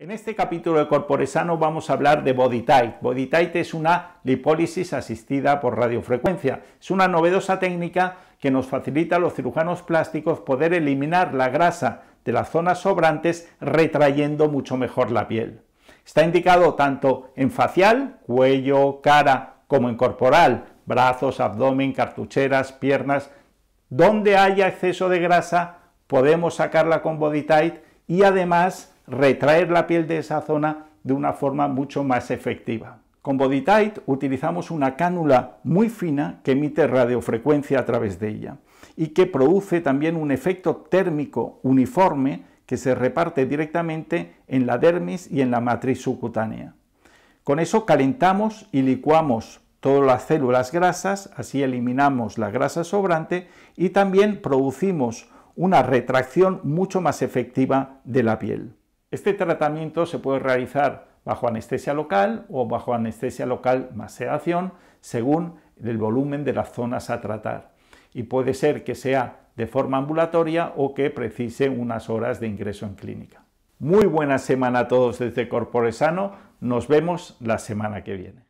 En este capítulo de Corporesano vamos a hablar de Body Tight. es una lipólisis asistida por radiofrecuencia. Es una novedosa técnica que nos facilita a los cirujanos plásticos poder eliminar la grasa de las zonas sobrantes retrayendo mucho mejor la piel. Está indicado tanto en facial, cuello, cara, como en corporal, brazos, abdomen, cartucheras, piernas. Donde haya exceso de grasa podemos sacarla con Body y además retraer la piel de esa zona de una forma mucho más efectiva. Con BodyTight utilizamos una cánula muy fina que emite radiofrecuencia a través de ella y que produce también un efecto térmico uniforme que se reparte directamente en la dermis y en la matriz subcutánea. Con eso calentamos y licuamos todas las células grasas, así eliminamos la grasa sobrante y también producimos una retracción mucho más efectiva de la piel. Este tratamiento se puede realizar bajo anestesia local o bajo anestesia local más sedación según el volumen de las zonas a tratar. Y puede ser que sea de forma ambulatoria o que precise unas horas de ingreso en clínica. Muy buena semana a todos desde Corporesano. Nos vemos la semana que viene.